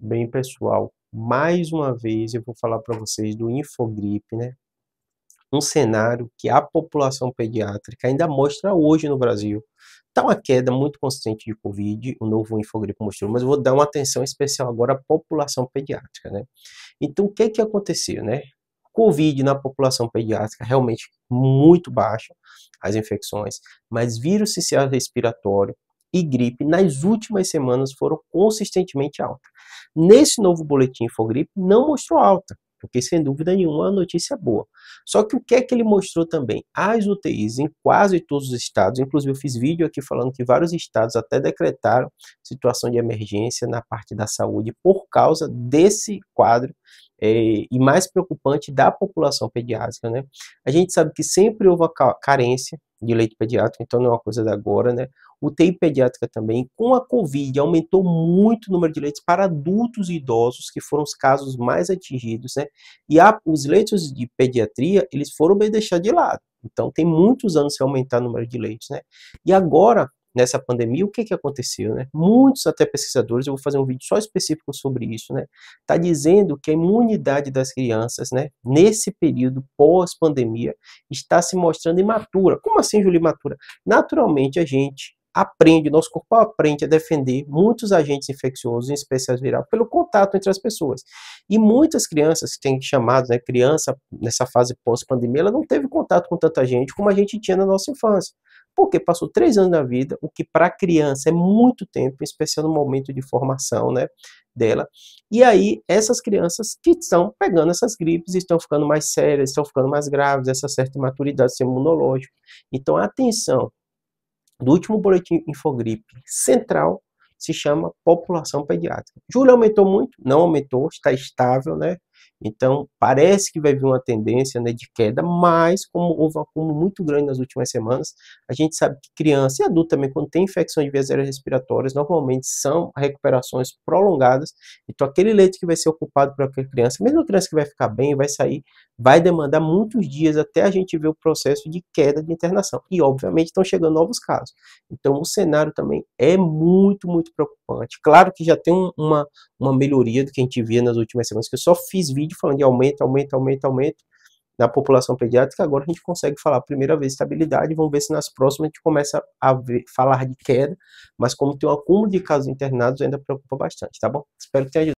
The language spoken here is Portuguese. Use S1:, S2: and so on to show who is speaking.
S1: Bem, pessoal, mais uma vez eu vou falar para vocês do Infogripe, né? Um cenário que a população pediátrica ainda mostra hoje no Brasil. Está uma queda muito consistente de Covid, o novo Infogripe mostrou, mas eu vou dar uma atenção especial agora à população pediátrica, né? Então, o que, que aconteceu, né? Covid na população pediátrica realmente muito baixa, as infecções, mas vírus sensicial respiratório e gripe nas últimas semanas foram consistentemente altas. Nesse novo boletim Infogripe não mostrou alta, porque sem dúvida nenhuma é uma notícia boa. Só que o que é que ele mostrou também? As UTIs em quase todos os estados, inclusive eu fiz vídeo aqui falando que vários estados até decretaram situação de emergência na parte da saúde por causa desse quadro é, e mais preocupante da população pediátrica, né? A gente sabe que sempre houve a carência de leite pediátrico, então não é uma coisa da agora, né? UTI pediátrica também. Com a Covid, aumentou muito o número de leitos para adultos e idosos, que foram os casos mais atingidos, né? E a, os leitos de pediatria, eles foram bem deixados de lado. Então, tem muitos anos se aumentar o número de leitos, né? E agora, nessa pandemia, o que, que aconteceu, né? Muitos até pesquisadores, eu vou fazer um vídeo só específico sobre isso, né? Tá dizendo que a imunidade das crianças, né, nesse período pós-pandemia, está se mostrando imatura. Como assim, Júlio, imatura? Naturalmente, a gente aprende, nosso corpo aprende a defender muitos agentes infecciosos, em especial viral, pelo contato entre as pessoas. E muitas crianças que têm chamado né, criança nessa fase pós-pandemia, ela não teve contato com tanta gente como a gente tinha na nossa infância. Porque passou três anos da vida, o que para a criança é muito tempo, em especial no momento de formação, né, dela. E aí, essas crianças que estão pegando essas gripes estão ficando mais sérias, estão ficando mais graves, essa certa imaturidade imunológica. Então, atenção, do último boletim Infogripe Central se chama população pediátrica. Júlio aumentou muito? Não aumentou, está estável, né? Então, parece que vai vir uma tendência né, de queda, mas como houve um acúmulo muito grande nas últimas semanas, a gente sabe que criança e adulto também, quando tem infecção de vias aéreas respiratórias, normalmente são recuperações prolongadas, então aquele leito que vai ser ocupado por aquela criança, mesmo a criança que vai ficar bem, vai sair, vai demandar muitos dias até a gente ver o processo de queda de internação. E, obviamente, estão chegando novos casos. Então, o cenário também é muito, muito preocupante Claro que já tem um, uma, uma melhoria do que a gente via nas últimas semanas, que eu só fiz vídeo falando de aumento, aumento, aumento, aumento na população pediátrica. Agora a gente consegue falar, primeira vez, estabilidade, vamos ver se nas próximas a gente começa a ver, falar de queda, mas como tem um acúmulo de casos internados, ainda preocupa bastante, tá bom? Espero que tenha ajudado.